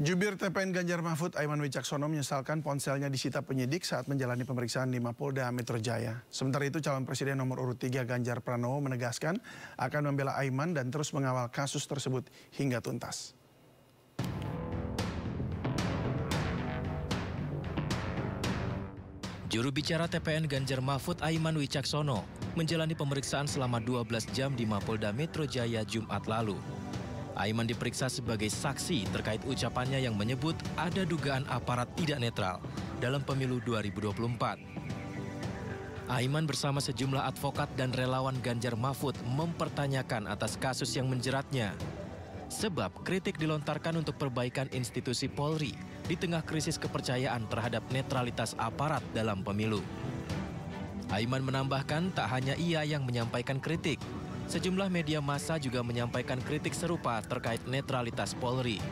Jubir TPN Ganjar Mahfud Aiman Wicaksono menyesalkan ponselnya disita penyidik saat menjalani pemeriksaan di Mapolda Metro Jaya. Sementara itu calon presiden nomor urut 3 Ganjar Pranowo menegaskan akan membela Aiman dan terus mengawal kasus tersebut hingga tuntas. Juru bicara TPN Ganjar Mahfud Aiman Wicaksono menjalani pemeriksaan selama 12 jam di Mapolda Metro Jaya Jumat lalu. Aiman diperiksa sebagai saksi terkait ucapannya yang menyebut ada dugaan aparat tidak netral dalam pemilu 2024. Aiman bersama sejumlah advokat dan relawan Ganjar Mahfud mempertanyakan atas kasus yang menjeratnya. Sebab kritik dilontarkan untuk perbaikan institusi Polri di tengah krisis kepercayaan terhadap netralitas aparat dalam pemilu. Aiman menambahkan tak hanya ia yang menyampaikan kritik, Sejumlah media massa juga menyampaikan kritik serupa terkait netralitas Polri.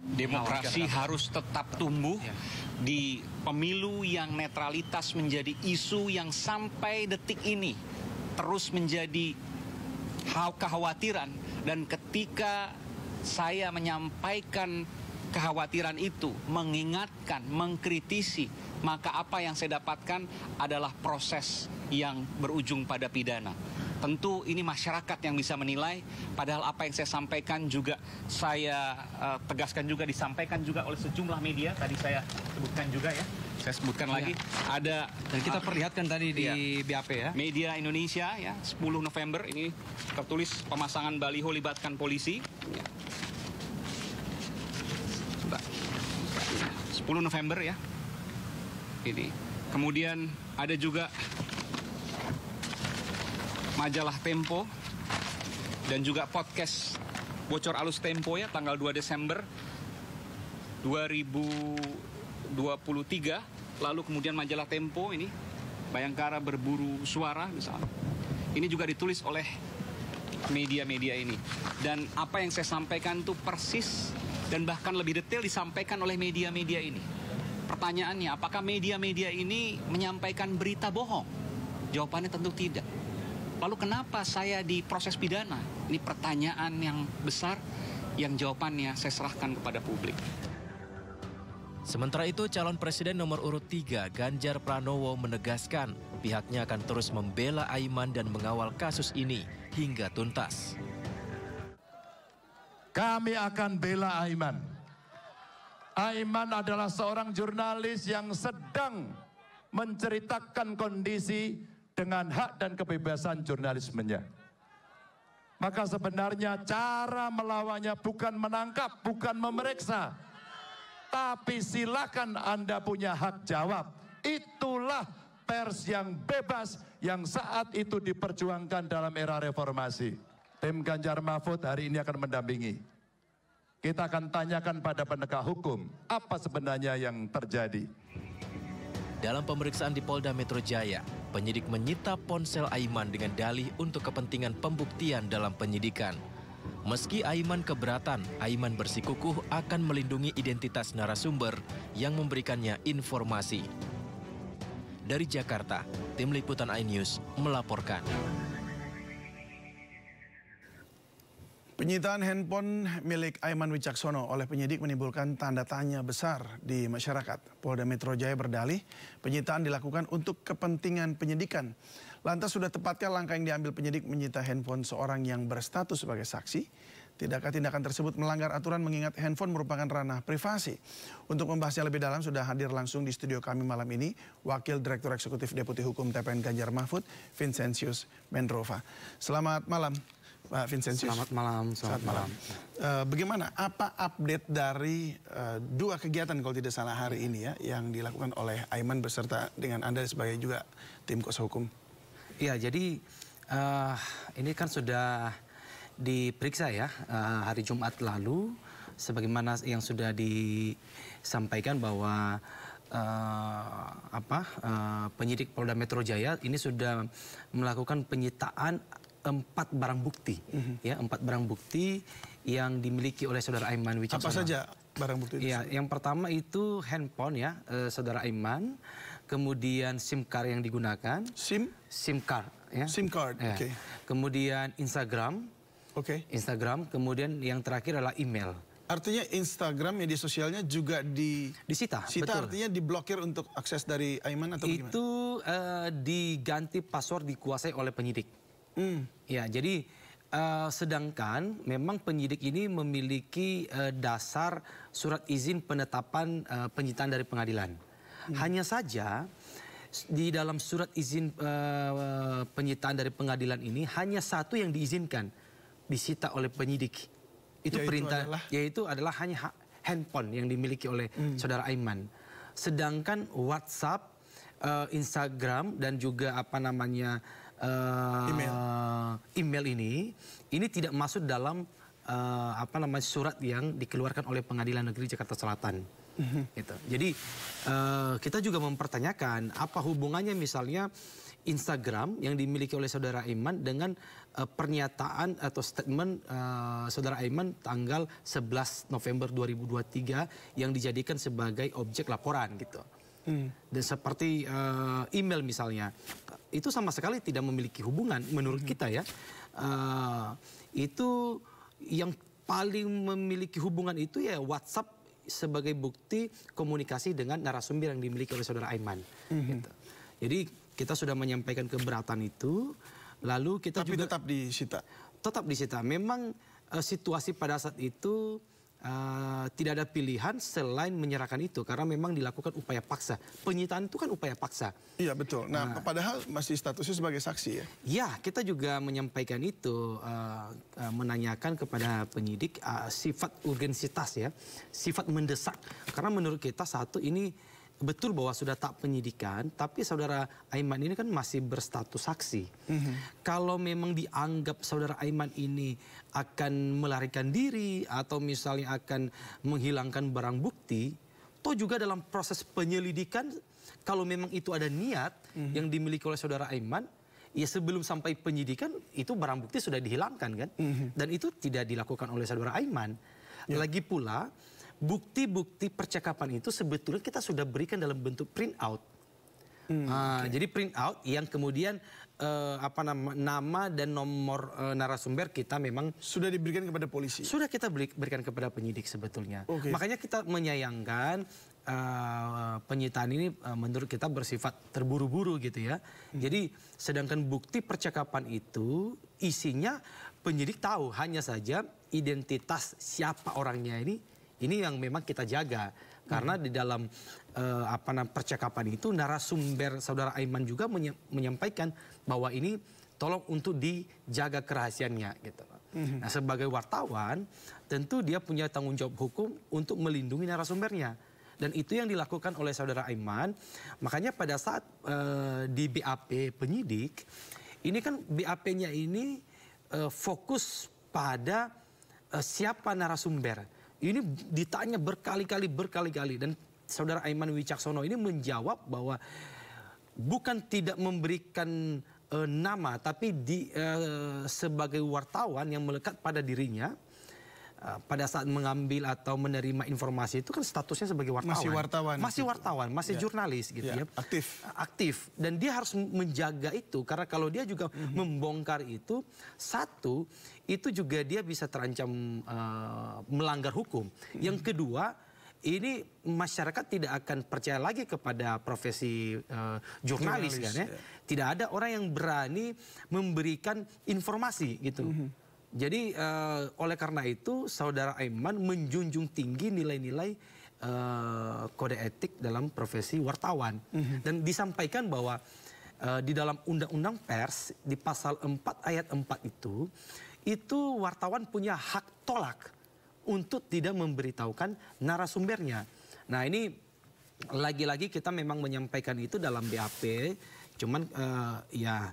Demokrasi harus tetap tumbuh ya. di pemilu yang netralitas menjadi isu yang sampai detik ini terus menjadi hal kekhawatiran dan ketika saya menyampaikan kekhawatiran itu, mengingatkan, mengkritisi, maka apa yang saya dapatkan adalah proses yang berujung pada pidana. Tentu ini masyarakat yang bisa menilai, padahal apa yang saya sampaikan juga saya uh, tegaskan juga disampaikan juga oleh sejumlah media tadi saya sebutkan juga ya. Saya sebutkan ya. lagi ada dan kita uh, perlihatkan tadi di iya, BAP ya. Media Indonesia ya 10 November ini tertulis pemasangan baliho libatkan polisi. 10 November ya. Ini. Kemudian ada juga majalah Tempo dan juga podcast Bocor Alus Tempo ya tanggal 2 Desember 2023 lalu kemudian majalah Tempo ini Bayangkara berburu suara misalnya ini juga ditulis oleh media-media ini dan apa yang saya sampaikan itu persis dan bahkan lebih detail disampaikan oleh media-media ini pertanyaannya apakah media-media ini menyampaikan berita bohong jawabannya tentu tidak Lalu kenapa saya diproses pidana? Ini pertanyaan yang besar yang jawabannya saya serahkan kepada publik. Sementara itu, calon presiden nomor urut 3 Ganjar Pranowo menegaskan pihaknya akan terus membela Aiman dan mengawal kasus ini hingga tuntas. Kami akan bela Aiman. Aiman adalah seorang jurnalis yang sedang menceritakan kondisi dengan hak dan kebebasan jurnalismenya. Maka sebenarnya cara melawannya bukan menangkap, bukan memeriksa. Tapi silakan Anda punya hak jawab. Itulah pers yang bebas yang saat itu diperjuangkan dalam era reformasi. Tim Ganjar Mahfud hari ini akan mendampingi. Kita akan tanyakan pada penegak hukum apa sebenarnya yang terjadi. Dalam pemeriksaan di Polda Metro Jaya, penyidik menyita ponsel Aiman dengan dalih untuk kepentingan pembuktian dalam penyidikan. Meski Aiman keberatan, Aiman bersikukuh akan melindungi identitas narasumber yang memberikannya informasi. Dari Jakarta, Tim Liputan iNews melaporkan. Penyitaan handphone milik Aiman Wicaksono oleh penyidik menimbulkan tanda tanya besar di masyarakat. Polda Metro Jaya berdalih penyitaan dilakukan untuk kepentingan penyidikan. Lantas sudah tepatkah langkah yang diambil penyidik menyita handphone seorang yang berstatus sebagai saksi? Tidakkah tindakan tersebut melanggar aturan mengingat handphone merupakan ranah privasi? Untuk membahasnya lebih dalam sudah hadir langsung di studio kami malam ini Wakil Direktur Eksekutif Deputi Hukum TPN Ganjar Mahfud, Vincentius Mendrova. Selamat malam. Pak Vincentius. Selamat malam. Selamat, selamat malam. malam. Uh, bagaimana, apa update dari uh, dua kegiatan kalau tidak salah hari iya. ini ya, yang dilakukan oleh Aiman beserta dengan Anda sebagai juga tim kuasa hukum? Ya, jadi uh, ini kan sudah diperiksa ya uh, hari Jumat lalu, sebagaimana yang sudah disampaikan bahwa uh, apa uh, penyidik Polda Metro Jaya ini sudah melakukan penyitaan empat barang bukti, mm -hmm. ya empat barang bukti yang dimiliki oleh saudara Aiman Wicaksono. Apa saja barang bukti itu? Ya, yang pertama itu handphone ya, eh, saudara Aiman, kemudian SIM card yang digunakan. SIM? SIM card. Ya. SIM card. Ya. Oke. Okay. Kemudian Instagram. Oke. Okay. Instagram. Kemudian yang terakhir adalah email. Artinya Instagram media sosialnya juga di disita. Sita betul. artinya diblokir untuk akses dari Aiman atau Itu bagaimana? uh, eh, diganti password dikuasai oleh penyidik. Hmm, ya, jadi Uh, sedangkan memang penyidik ini memiliki uh, dasar surat izin penetapan uh, penyitaan dari pengadilan. Hmm. Hanya saja di dalam surat izin uh, penyitaan dari pengadilan ini hanya satu yang diizinkan disita oleh penyidik. Itu yaitu perintah adalah... yaitu adalah hanya handphone yang dimiliki oleh hmm. saudara Aiman. Sedangkan WhatsApp, Instagram dan juga apa namanya email. Eh, email ini ini tidak masuk dalam uh, apa namanya surat yang dikeluarkan oleh Pengadilan Negeri Jakarta Selatan. Mhm. gitu. Jadi uh, kita juga mempertanyakan apa hubungannya misalnya Instagram yang dimiliki oleh saudara Iman dengan uh, pernyataan atau statement uh, saudara Iman tanggal 11 November 2023 yang dijadikan sebagai objek laporan gitu hmm. dan seperti uh, email misalnya itu sama sekali tidak memiliki hubungan menurut hmm. kita ya uh, itu yang paling memiliki hubungan itu ya WhatsApp sebagai bukti komunikasi dengan narasumber yang dimiliki oleh saudara Aiman. hmm Gitu. Jadi kita sudah menyampaikan keberatan itu, lalu kita Tapi juga tetap disita. Tetap disita. Memang uh, situasi pada saat itu uh, tidak ada pilihan selain menyerahkan itu karena memang dilakukan upaya paksa. Penyitaan itu kan upaya paksa. Iya betul. Nah, nah padahal masih statusnya sebagai saksi ya. Ya, kita juga menyampaikan itu uh, uh, menanyakan kepada penyidik uh, sifat urgensitas ya, sifat mendesak. Karena menurut kita satu ini betul bahwa sudah tak penyidikan, tapi saudara Aiman ini kan masih berstatus saksi. Mm-hmm. Kalau memang dianggap saudara Aiman ini akan melarikan diri atau misalnya akan menghilangkan barang bukti, toh juga dalam proses penyelidikan kalau memang itu ada niat mm-hmm. yang dimiliki oleh saudara Aiman, ya sebelum sampai penyidikan itu barang bukti sudah dihilangkan kan, mm-hmm. dan itu tidak dilakukan oleh saudara Aiman. Yeah. Lagi pula bukti-bukti percakapan itu sebetulnya kita sudah berikan dalam bentuk printout. Hmm, uh, ah, okay. Jadi printout yang kemudian uh, apa nama, nama dan nomor uh, narasumber kita memang sudah diberikan kepada polisi. Sudah kita berikan kepada penyidik sebetulnya. Okay. Makanya kita menyayangkan uh, penyitaan ini uh, menurut kita bersifat terburu-buru gitu ya. Hmm. Jadi sedangkan bukti percakapan itu isinya penyidik tahu hanya saja identitas siapa orangnya ini ini yang memang kita jaga karena di dalam uh, apa namanya percakapan itu narasumber saudara Aiman juga menyampaikan bahwa ini tolong untuk dijaga kerahasiannya. gitu. Mm-hmm. Nah, sebagai wartawan tentu dia punya tanggung jawab hukum untuk melindungi narasumbernya. Dan itu yang dilakukan oleh saudara Aiman. Makanya pada saat uh, di BAP penyidik, ini kan BAP-nya ini uh, fokus pada uh, siapa narasumber ini ditanya berkali-kali, berkali-kali. Dan saudara Aiman Wicaksono ini menjawab bahwa bukan tidak memberikan uh, nama, tapi di, uh, sebagai wartawan yang melekat pada dirinya, Eh, pada saat mengambil atau menerima informasi itu kan statusnya sebagai wartawan. Masih wartawan. Masih gitu. wartawan, masih ya. jurnalis gitu ya. ya. Aktif. Aktif dan dia harus menjaga itu karena kalau dia juga mm -hmm. membongkar itu satu itu juga dia bisa terancam uh, melanggar hukum. Mm -hmm. Yang kedua ini masyarakat tidak akan percaya lagi kepada profesi uh, jurnalis, jurnalis kan ya. ya. Tidak ada orang yang berani memberikan informasi gitu. Mm -hmm. Jadi uh, oleh karena itu saudara Aiman menjunjung tinggi nilai-nilai uh, kode etik dalam profesi wartawan mm -hmm. dan disampaikan bahwa uh, di dalam undang-undang pers di pasal 4 ayat 4 itu itu wartawan punya hak tolak untuk tidak memberitahukan narasumbernya. Nah, ini lagi-lagi kita memang menyampaikan itu dalam BAP cuman uh, ya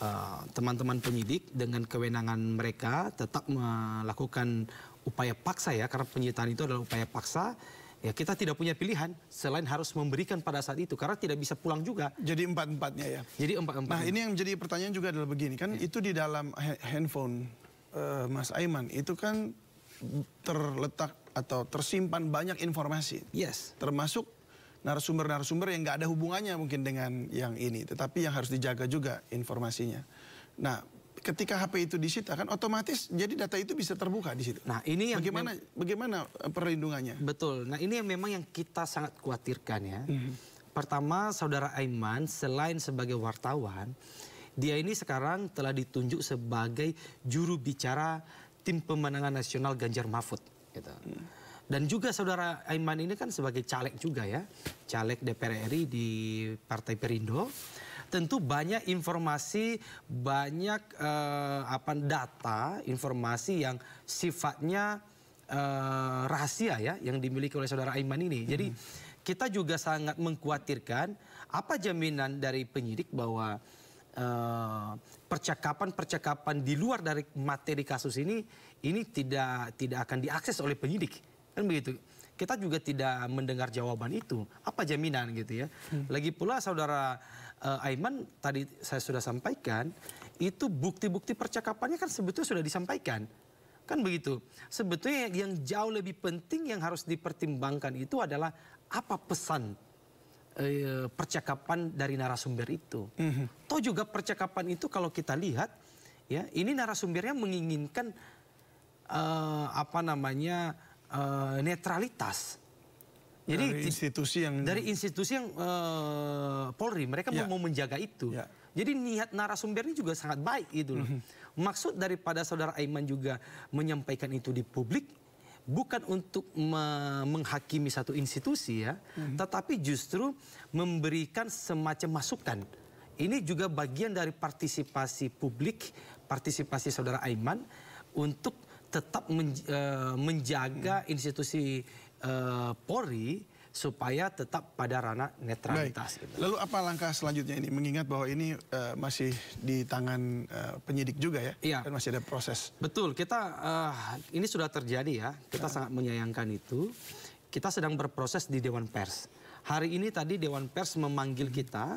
Eh, teman-teman uh, penyidik dengan kewenangan mereka tetap melakukan upaya paksa ya karena penyitaan itu adalah upaya paksa ya kita tidak punya pilihan selain harus memberikan pada saat itu karena tidak bisa pulang juga. Jadi empat-empatnya ya. Jadi empat empat Nah, ini yang menjadi pertanyaan juga adalah begini kan ya. itu di dalam handphone uh, Mas Aiman itu kan terletak atau tersimpan banyak informasi. Yes. Termasuk narasumber-narasumber yang nggak ada hubungannya mungkin dengan yang ini, tetapi yang harus dijaga juga informasinya. Nah, ketika HP itu disita kan otomatis jadi data itu bisa terbuka di situ. Nah, ini yang bagaimana bagaimana eh, perlindungannya? Betul. Nah, ini yang memang yang kita sangat khawatirkan ya. Mm -hmm. Pertama, saudara Aiman selain sebagai wartawan, dia ini sekarang telah ditunjuk sebagai juru bicara tim pemenangan nasional Ganjar Mahfud gitu. Mm. Dan juga saudara Aiman ini kan sebagai caleg juga ya, caleg DPR RI di Partai Perindo. Tentu banyak informasi, banyak eh, apa data, informasi yang sifatnya eh, rahasia ya, yang dimiliki oleh saudara Aiman ini. Hmm. Jadi kita juga sangat mengkhawatirkan apa jaminan dari penyidik bahwa eh, percakapan-percakapan uh, di luar dari materi kasus ini ini tidak tidak akan diakses oleh penyidik Kan begitu. Kita juga tidak mendengar jawaban itu. Apa jaminan gitu ya. Hmm. Lagi pula saudara uh, Aiman tadi saya sudah sampaikan, itu bukti-bukti percakapannya kan sebetulnya sudah disampaikan. Kan begitu. Sebetulnya yang jauh lebih penting yang harus dipertimbangkan itu adalah apa pesan eh, percakapan dari narasumber itu. Mm-hmm. Toh juga percakapan itu kalau kita lihat ya ini narasumbernya menginginkan uh, apa namanya uh, netralitas. Jadi dari institusi yang dari institusi yang uh, Polri mereka ya. mau menjaga itu. Ya. Jadi niat narasumber ini juga sangat baik itu loh. Mm -hmm. Maksud daripada saudara Aiman juga menyampaikan itu di publik bukan untuk me menghakimi satu institusi ya, mm -hmm. tetapi justru memberikan semacam masukan. Ini juga bagian dari partisipasi publik, partisipasi saudara Aiman untuk tetap eh, menjaga hmm. institusi eh, Polri supaya tetap pada ranah netralitas. Gitu. Lalu apa langkah selanjutnya ini? Mengingat bahwa ini uh, masih di tangan uh, penyidik juga ya, iya. dan masih ada proses. Betul, kita uh, ini sudah terjadi ya. Kita nah. sangat menyayangkan itu. Kita sedang berproses di Dewan Pers. Hari ini tadi Dewan Pers memanggil kita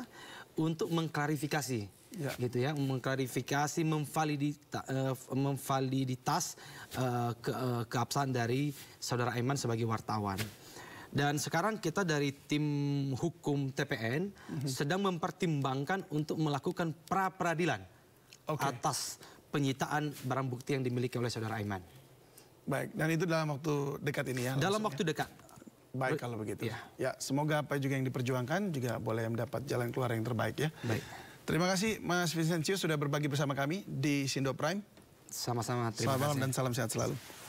untuk mengklarifikasi ya. gitu ya mengklarifikasi memvalidita, uh, eh, memvaliditas uh, ke, uh, keabsahan dari saudara Aiman sebagai wartawan dan sekarang kita dari tim hukum TPN mhm. sedang mempertimbangkan untuk melakukan pra peradilan okay. atas penyitaan barang bukti yang dimiliki oleh saudara Aiman. Baik, dan itu dalam waktu dekat ini ya? Dalam maksudnya. waktu dekat. Baik kalau begitu. Ya. ya, semoga apa juga yang diperjuangkan juga boleh mendapat jalan keluar yang terbaik ya. Baik. Terima kasih Mas Vincentius sudah berbagi bersama kami di Sindo Prime. Sama-sama, terima kasih. Selamat malam dan salam sehat selalu.